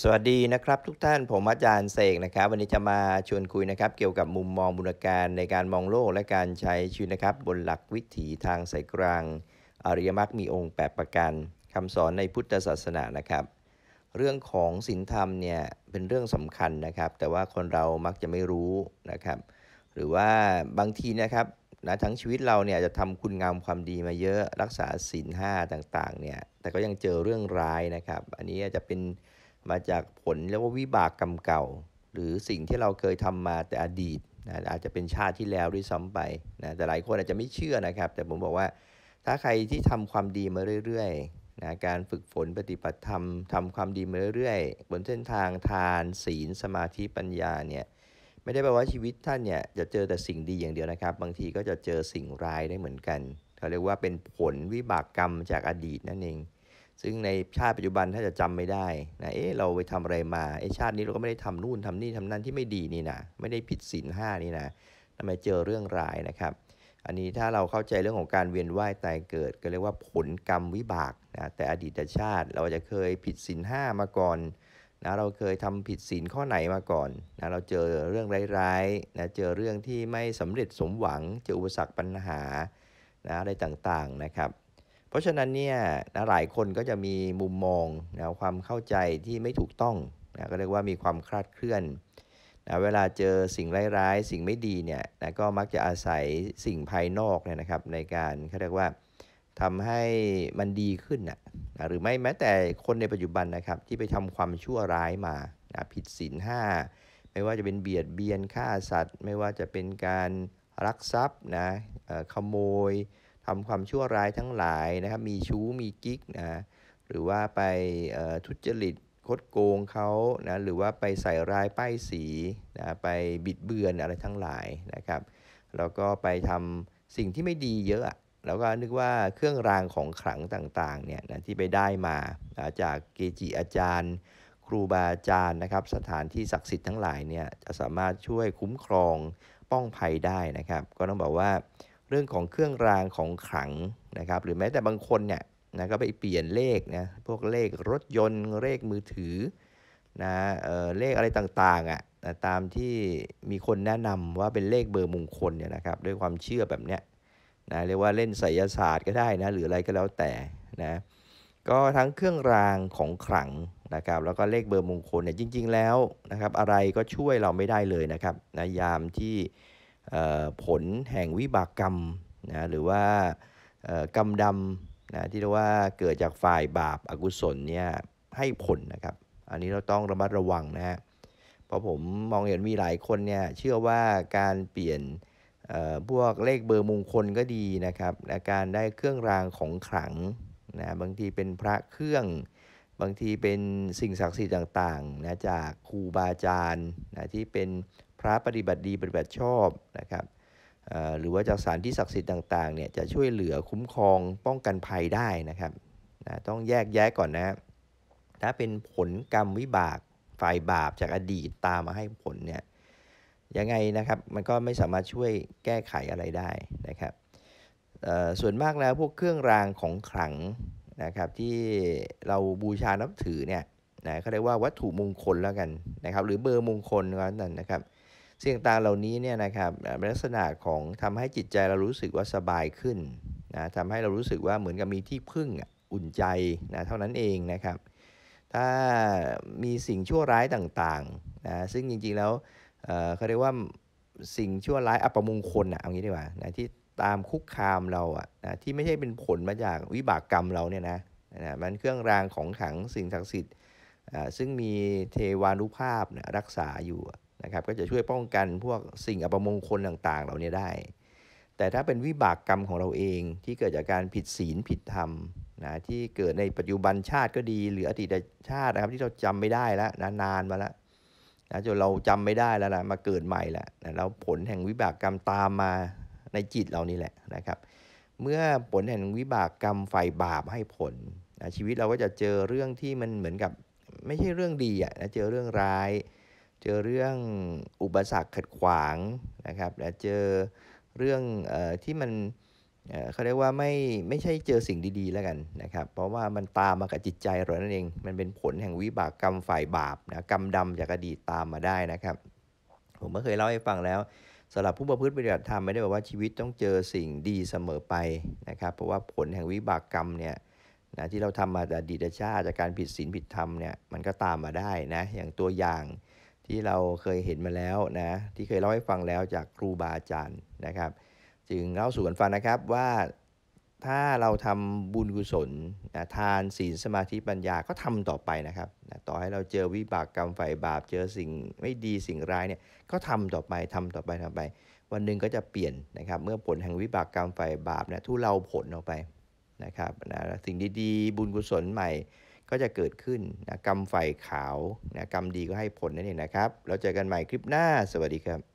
สวัสดีนะครับทุกท่าน ผมอาจารย์เสกนะครับ วันนี้จะมาชวนคุยนะครับ เกี่ยวกับมุมมองบุญการในการมองโลกและการใช้ชีวิตนะครับ บนหลักวิถีทางสายกลางอริยมรรคมีองค์ 8 ประการคำสอนในพุทธศาสนานะครับ เรื่องของศีลธรรมเนี่ยเป็นเรื่องสำคัญนะครับ แต่ว่าคนเรามักจะไม่รู้นะครับ หรือว่าบางทีนะครับนะทั้งชีวิตเราเนี่ยจะทำคุณงามความดีมาเยอะรักษาศีลห้าต่างๆเนี่ยแต่ก็ยังเจอเรื่องร้ายนะครับ อันนี้จะเป็นมาจากผลเรียกว่าวิบากกรรมเก่า หรือสิ่งที่เราเคยทำมาแต่อดีตนะอาจจะเป็นชาติที่แล้วด้วยซ้ำไปนะแต่หลายคนอาจจะไม่เชื่อนะครับ แต่ผมบอกว่าถ้าใครที่ทำความดีมาเรื่อยๆนะการฝึกฝนปฏิบัติธรรมทำความดีมาเรื่อยๆบนเส้นทางทานศีลสมาธิปัญญาเนี่ยไม่ได้แปลว่าชีวิตท่านเนี่ย จะเจอแต่สิ่งดีอย่างเดียวนะครับ บางทีก็จะเจอสิ่งร้ายได้เหมือนกันเขาเรียกว่าเป็นผลวิบากกรรมจากอดีตนั่นเองซึ่งในชาติปัจจุบันถ้าจะจำไม่ได้นะเอ๊ะเราไปทำอะไรมาไอ้ชาตินี้เราก็ไม่ได้ทำนู่นทำนี่ทำนั่นที่ไม่ดีนี่นะไม่ได้ผิดศีลห้านี่นะทำไมเจอเรื่องร้ายนะครับ อันนี้ถ้าเราเข้าใจเรื่องของการเวียนว่ายตายเกิดก็เรียกว่าผลกรรมวิบากนะแต่อดีตชาติเราจะเคยผิดศีลห้ามาก่อนนะเราเคยทำผิดศีลข้อไหนมาก่อนนะเราเจอเรื่องร้ายๆนะเจอเรื่องที่ไม่สำเร็จสมหวังเจออุปสรรคปัญหานะอะไรต่างๆนะครับเพราะฉะนั้นเนี่ยนะหลายคนก็จะมีมุมมองนะความเข้าใจที่ไม่ถูกต้องนะก็เรียกว่ามีความคลาดเคลื่อนนะเวลาเจอสิ่งร้ายๆสิ่งไม่ดีเนี่ยนะก็มักจะอาศัยสิ่งภายนอกเนี่ยนะครับในการเขาเรียกว่าทำให้มันดีขึ้นนะนะหรือไม่แม้แต่คนในปัจจุบันนะครับที่ไปทำความชั่วร้ายมานะผิดศีลห้าไม่ว่าจะเป็นเบียดเบียนฆ่าสัตว์ไม่ว่าจะเป็นการรักทรัพย์นะขโมยทำความชั่วร้ายทั้งหลายนะครับ มีชู้ มีกิ๊กนะ หรือว่าไปทุจริตคดโกงเขานะ หรือว่าไปใส่ร้าย ป้ายสี นะ ไปบิดเบือนอะไรทั้งหลายนะครับแล้วก็ไปทำสิ่งที่ไม่ดีเยอะ แล้วก็นึกว่าเครื่องรางของขลังต่างๆเนี่ยนะที่ไปได้มา จากเกจิอาจารย์ ครูบาอาจารย์ นะครับ สถานที่ศักดิ์สิทธิ์ทั้งหลาย เนี่ย จะสามารถช่วยคุ้มครอง ป้องภัยได้นะครับ ก็ต้องบอกว่าเรื่องของเครื่องรางของขลังนะครับ หรือแม้แต่บางคนเนี่ยนะก็ไปเปลี่ยนเลขนะพวกเลขรถยนต์เลขมือถือนะเออเลขอะไรต่างๆอะ่ะนะตามที่มีคนแนะนำว่าเป็นเลขเบอร์มงคลเนี่ยนะครับด้วยความเชื่อแบบเนี้ยนะเรียกว่าเล่นไสยศาสตร์ก็ได้นะหรืออะไรก็แล้วแต่นะก็ทั้งเครื่องรางของขลังนะครับแล้วก็เลขเบอร์มงคลเนี่ยจริงๆแล้วนะครับอะไรก็ช่วยเราไม่ได้เลยนะครับนะยามที่ผลแห่งวิบากกรรมนะหรือว่ากรรมดำนะที่เรียกว่าเกิดจากฝ่ายบาปอากุศลเนี่ยให้ผลนะครับ อันนี้เราต้องระมัดระวังนะฮะเพราะผมมองเห็นมีหลายคนเนี่ยเชื่อว่าการเปลี่ยนพวกเลขเบอร์มงคลก็ดีนะครับ และการได้เครื่องรางของขลังนะบางทีเป็นพระเครื่อง บางทีเป็นสิ่งศักดิ์สิทธิ์ต่างๆนะจากครูบาอาจารย์นะที่เป็นพระปฏิบัติดีปฏิบัติชอบนะครับ หรือว่าจากสารที่ศักดิ์สิทธิ์ต่างๆเนี่ยจะช่วยเหลือคุ้มครองป้องกันภัยได้นะครับนะต้องแยกแยะก่อนนะถ้าเป็นผลกรรมวิบากฝ่ายบาปจากอดีตตามมาให้ผลเนี่ย ยังไงนะครับมันก็ไม่สามารถช่วยแก้ไขอะไรได้นะครับ ส่วนมากแล้วพวกเครื่องรางของขลังนะครับที่เราบูชานับถือเนี่ยนะเขาเรียกว่าวัตถุมงคลแล้วกันนะครับ หรือเบอร์มงคลก็นั้นนะครับสิ่งต่างเหล่านี้เนี่ยนะครับเป็นลักษณะของทำให้จิตใจเรารู้สึกว่าสบายขึ้นนะทำให้เรารู้สึกว่าเหมือนกับมีที่พึ่งอุ่นใจนะเท่านั้นเองนะครับถ้ามีสิ่งชั่วร้ายต่างๆนะซึ่งจริงๆแล้วเเขาเรียกว่าสิ่งชั่วร้ายอัปมงคลนะเอางี้ดีกว่านะที่ตามคุกคามเราอะนะที่ไม่ใช่เป็นผลมาจากวิบากกรรมเราเนี่ยนะนะมันเครื่องรางของขังสิ่งศักดิ์สิทธิ์ซึ่งมีเทวานุภาพนะรักษาอยู่นะครับก็จะช่วยป้องกันพวกสิ่งอัปมงคลต่างๆ เหล่านี้ได้ แต่ถ้าเป็นวิบากกรรมของเราเองที่เกิดจากการผิดศีลผิดธรรมนะที่เกิดในปัจจุบันชาติก็ดี หรืออดีตชาตินะครับที่เราจำไม่ได้แล้วนะนานมาแล้วนะจนเราจำไม่ได้แล้วนะมาเกิดใหม่แล้วนะแล้วผลแห่งวิบากกรรมตามมาในจิตเรานี่แหละนะครับ เมื่อผลแห่งวิบากกรรมไฟบาปให้ผลนะชีวิตเราก็จะเจอเรื่องที่มันเหมือนกับ ไม่ใช่เรื่องดีอะนะเจอเรื่องร้ายเจอเรื่องอุปสรรคขัดขวางนะครับ และเจอเรื่องอที่มันเขาเรียกว่าไม่ไม่ใช่เจอสิ่งดีๆแล้วกันนะครับ เพราะว่ามันตามมากับจิตใจเรานั่นเอง มันเป็นผลแห่งวิบากกรรมฝ่ายบาปนะกรรมดำจากอดีตตามมาได้นะครับ ผมก็เคยเล่าให้ฟังแล้วสำหรับผู้ประพฤติปฏิบัติธรรมไม่ได้บอกว่าชีวิตต้องเจอสิ่งดีเสมอไปนะครับ เพราะว่าผลแห่งวิบากกรรมเนี่ยนะที่เราทำมาแต่อดีตชาติจากการผิดศีลผิดธรรมเนี่ยมันก็ตามมาได้นะอย่างตัวอย่างที่เราเคยเห็นมาแล้วนะที่เคยเล่าให้ฟังแล้วจากครูบาอาจารย์นะครับ จึงเล่าสู่กันฟังนะครับว่าถ้าเราทำบุญกุศลนะทานศีลสมาธิปัญญาก็ทำต่อไปนะครับนะต่อให้เราเจอวิบากกรรมฝ่ายบาปเจอสิ่งไม่ดีสิ่งร้ายเนี่ยก็ทำต่อไปทำต่อไปทำไป วันหนึ่งก็จะเปลี่ยนนะครับเมื่อผลแห่งวิบากกรรมฝ่ายบาปเนะี่ยทุเลาผลออกไปนะครับนะสิ่งดีๆบุญกุศลใหม่ก็จะเกิดขึ้นนะกรรมฝ่ายขาวนะกรรมดีก็ให้ผลนั่นเองนะครับ เราเจอกันใหม่คลิปหน้าสวัสดีครับ